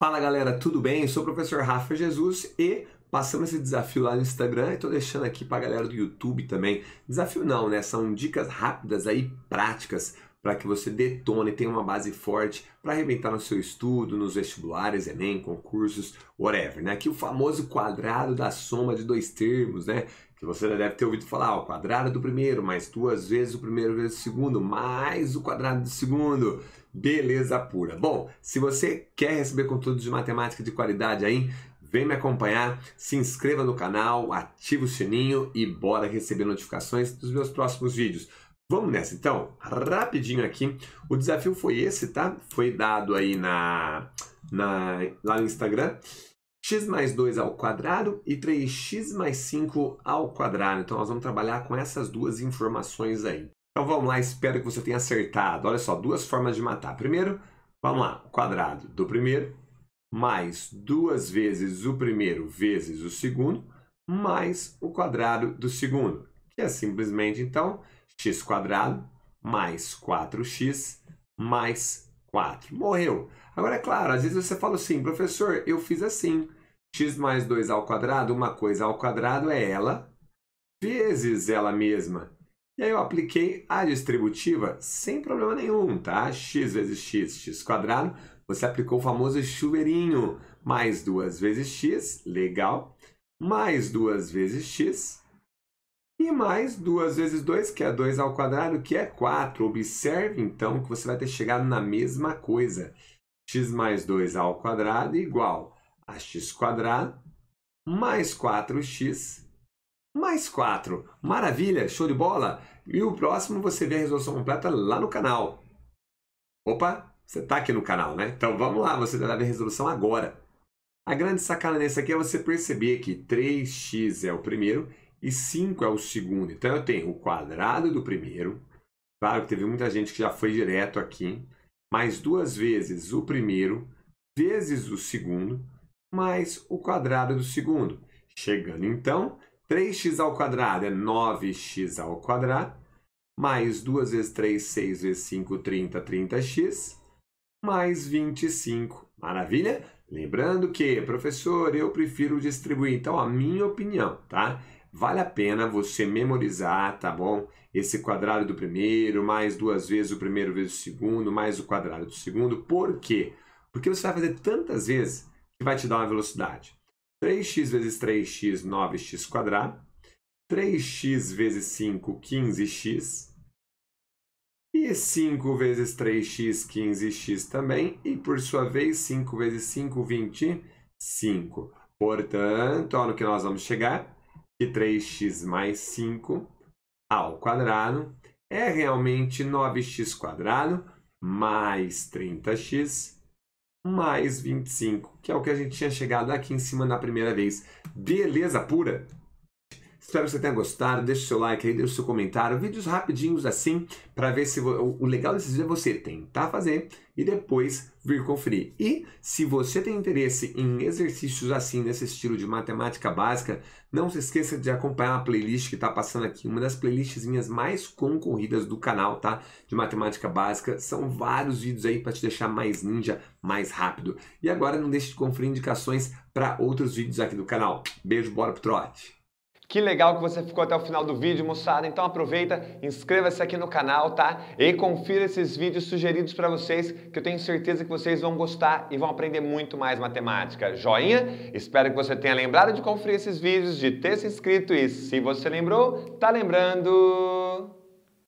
Fala galera, tudo bem? Eu sou o professor Rafa Jesus e passamos esse desafio lá no Instagram e tô deixando aqui pra galera do YouTube também. Desafio não, né? São dicas rápidas aí, práticas para que você detone, tenha uma base forte para arrebentar no seu estudo, nos vestibulares, Enem, concursos, whatever, né? Aqui o famoso quadrado da soma de dois termos, né? Que você já deve ter ouvido falar, o quadrado do primeiro, mais duas vezes o primeiro vezes o segundo, mais o quadrado do segundo. Beleza pura. Bom, se você quer receber conteúdo de matemática de qualidade aí, vem me acompanhar, se inscreva no canal, ative o sininho e bora receber notificações dos meus próximos vídeos. Vamos nessa então, rapidinho aqui. O desafio foi esse, tá? Foi dado aí na, na, lá no Instagram. x mais 2 ao quadrado e 3x mais 5 ao quadrado. Então nós vamos trabalhar com essas duas informações aí. Então vamos lá, espero que você tenha acertado. Olha só, duas formas de matar. Primeiro, vamos lá, quadrado do primeiro mais duas vezes o primeiro vezes o segundo mais o quadrado do segundo, que é simplesmente então x quadrado mais 4x mais 4. Morreu. Agora, é claro, às vezes você fala assim, professor, eu fiz assim. x mais 2 ao quadrado, uma coisa ao quadrado é ela, vezes ela mesma. E aí eu apliquei a distributiva sem problema nenhum, tá? x vezes x, x quadrado. Você aplicou o famoso chuveirinho. Mais 2 vezes x, legal. Mais 2 vezes x, e mais 2 vezes 2, que é 2 ao quadrado, que é 4. Observe, então, que você vai ter chegado na mesma coisa. x mais 2 ao quadrado é igual a x quadrado mais 4x mais 4. Maravilha, show de bola! E o próximo você vê a resolução completa lá no canal. Opa, você está aqui no canal, né? Então vamos lá, você vai ver a resolução agora. A grande sacada nesse aqui é você perceber que 3x é o primeiro e 5 é o segundo. Então eu tenho o quadrado do primeiro. Claro que teve muita gente que já foi direto aqui. Mais duas vezes o primeiro, vezes o segundo, mais o quadrado do segundo. Chegando então, 3x ao quadrado é 9x ao quadrado, mais 2 vezes 3, 6 vezes 5, 30, 30x, mais 25. Maravilha? Lembrando que, professor, eu prefiro distribuir. Então, a minha opinião, tá? Vale a pena você memorizar, tá bom? Esse quadrado do primeiro, mais duas vezes o primeiro vezes o segundo, mais o quadrado do segundo. Por quê? Porque você vai fazer tantas vezes que vai te dar uma velocidade. 3x vezes 3x, 9x quadrado. 3x vezes 5, 15x. E 5 vezes 3x, 15x também. E por sua vez, 5 vezes 5, 25. Portanto, olha no que nós vamos chegar que 3x mais 5 ao quadrado é realmente 9x quadrado mais 30x mais 25, que é o que a gente tinha chegado aqui em cima na primeira vez. Beleza pura! Espero que você tenha gostado. Deixe seu like aí, deixe seu comentário. Vídeos rapidinhos assim, para ver se. O legal desses vídeos é você tentar fazer e depois vir conferir. E se você tem interesse em exercícios assim, nesse estilo de matemática básica, não se esqueça de acompanhar a playlist que está passando aqui. Uma das playlists minhas mais concorridas do canal, tá? De matemática básica. São vários vídeos aí para te deixar mais ninja, mais rápido. E agora não deixe de conferir indicações para outros vídeos aqui do canal. Beijo, bora pro trote! Que legal que você ficou até o final do vídeo, moçada. Então aproveita, inscreva-se aqui no canal, tá? E confira esses vídeos sugeridos para vocês, que eu tenho certeza que vocês vão gostar e vão aprender muito mais matemática. Joinha? Espero que você tenha lembrado de conferir esses vídeos, de ter se inscrito e se você lembrou, tá lembrando